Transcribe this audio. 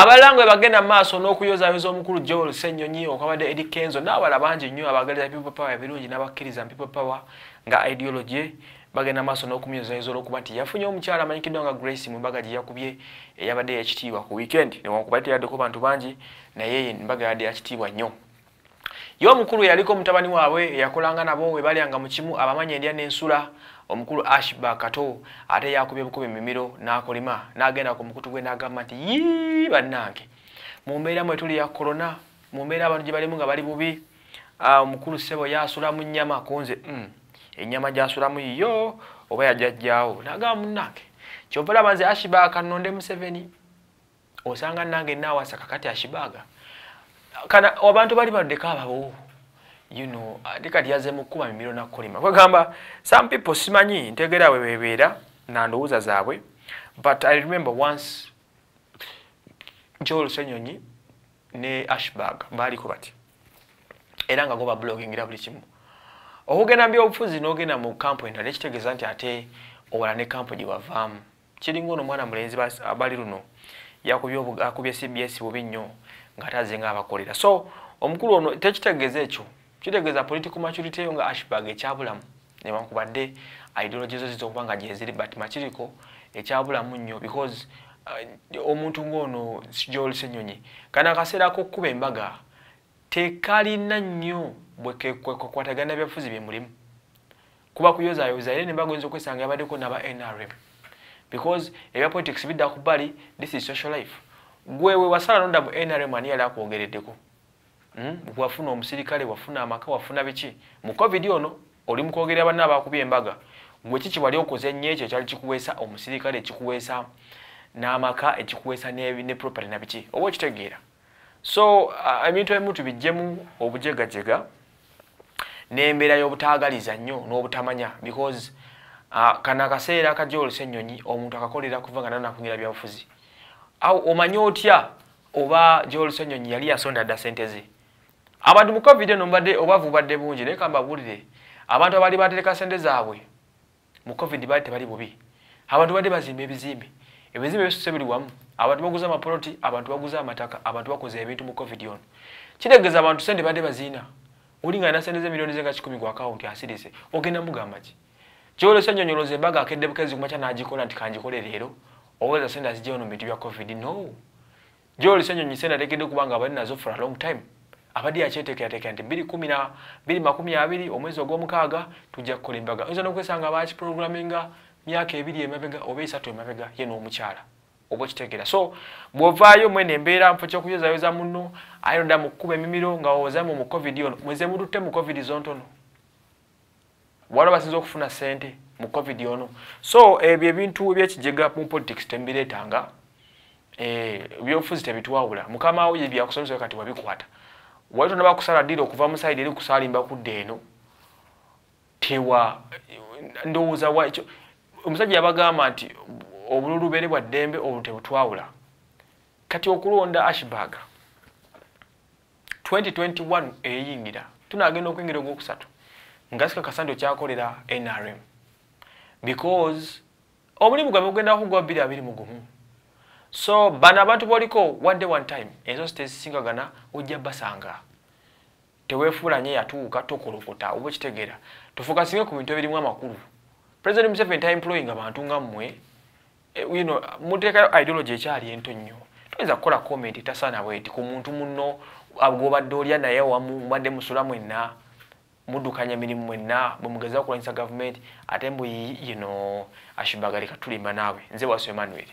abalangwe bagenda maaso n'okuyozayoza omukulu joel senyonyi okwabadde edi kenzo n'abala bangi nnyo abagaliza people power ebirungi n'abakkiriza people power nga ideology bagenda maaso n'okumuyozayoza olwokuba nti yafunye omukyala amanyikiddwa nga grace mumbaga gye yakubye eyabadde yakitiibwa ku weekend newankuba teyaddeko bantu bangi naye mbaga yadde yakitiibwa nnyo yo mukuru yaliko mutabani waabwe yakolanga nabo we balyanga mukimu abamanya endya n'ensula omukulu ashba kato ate yakubye bukubi mimiro n'akolima n'agenda ku mukutu gwe n'agamba nti yii bannange mu mbeera mwetuli ya korona mu mbeera abantu gye balimu nga bali bubi omukulu sebo yasulamu nnyama kunze mm. ennyama gyasulamu yiyo oba yajajjaawo n'agamba munnange kyova olaba nze ashiba kanonde museveni osanga nange naawasa kakati ashibaga kana abantu bali badde kaabo you know adika diaze mukuba mimiro na kolima kwagamba some people simanyi integera webebera na ndouza zaabwe but i remember once Joel Senyonyi ne Ashbag bali kubati eranga goba blogging era buli kimu ogena mbi obufuzi nogena mu camp enda ne kitegeza nti ate owala ne camp gi wavam kiringo no mwana mulenzi basi abali runo yakubye obuga kubye CBS bobinyo nga taze ng'abakolera so omukulu ono tekitegeeza ekyo kitegeeza political maturity eyo nga ashbag ekyabulamu newankubadde ideology ezo zizaokuba nga gyeziri but makiriko ekyabulamu nnyo because uh, omuntu ng'ono sijoolisenyonyi kana akaseeraku okkuba embaga tekalina nnyo bwekwekakwatagana byabufuzi byemulimu kuba kuyozayoza era nembaga oyinza okwesanga yabaddeko naba nrm because ebya politics bidda ku bali this is social life gwewe wasala londa mu nrm ani yali akwogereddeko mm? wafuna omusirikale wafuna amaka wafuna biki mu covid ono oli mukwogerera banna abakubya embaga gwe kiki wali okoze nnyo ekyo kyali kikuweesa omusirikale ekikuweesa n'amaka ekikuweesa nepropery nabiki oba okitegeera so uh, ebintu ebimu tubijjemu obujegajega n'embeera y'obutaagaliza nnyo n'obutamanya because uh, kano akaseera kajoolesa ennyonyi omuntu akakolera kuva nga nanakunyera byabufuzi au omanyo otya oba joel senyonyi yali yasonda dda sente ze abantu mu covid eno mbadde obavu badde bungi naye kamba bulire abantu abaali batereka sente zaabwe mu covid baali tebali bubi abantu badde bazimba ebizimbe ebizimbe bisuse biri wamu abantu baguza amapoloti abantu baguza amataka abantu bakoze ebintu mu covid ono kitegeeza abantu sente badde baziina olinga na sente zemiliyoni ze nga kikumi gwa akawunti asirise ogenda mugamba ki kyolesa nyonyoloza embaga akeddebukezi kumakya nagikola nti kangikole leero oweza senda zijja ono mbintu bya covid no gyoli senyonyi senda tegedde okuba nga abali nazo for a long time abadde yakyeteekerateekera nti bbiri kumi na bbiri makumi abiri omwezi ogw'omukaaga tujja kukola embaga oyinza n'okwesanga bakiprograminga myaka ebiri emabega oba esatu emabega ye n'omukyala oba okitegeera so bw'ovaayo mwene embeera mfo kyokuyozayoza munno ayonda mu kkuba emimiro nga wowozaamu mu covid ono mweze mututte mu covid zontono waliwo basinza okufuna ssente mu covid ono so ebyo eh, ebintu ebyekijega mu politics tembireetanga ebyobufuzi eh, tebitwawula mukamawo ye byakusomesa kati wabikwata wali tonaba kusala ddiira okuva mu saidi eri kusalimba kudde eno tewa ndowooza wakyo omusajja yabagamba nti obululu bere bwa ddembe obu tebutwawula kati okulonda ashbaga 2021 eyingira tunagenda okwingira ogwokusatu nga sikakasanti okyakolera nrm because omulimu gwabe ogenda kugwa 221 so bano abantu boliko wadde one time ezo sitezisingagana ojja basanga teweefuulanye yatuuka tokolokota oba okitegeera tufukasinge ku bintu ebirimu amakulu president museveni taemployinga bantu ngammwe eh, you know, muteekayo ideology ekyali ento nnyo toyinza kukola comment etasaanabweti ku muntu munno agobadde ah, olya naye wamu mubadde musula mwenna mudukanya mirimu mwenna bwemugezako kulwanyisa gavumenti ate mbu yino ashibagalika tulimba naawe nze wasu emmanuel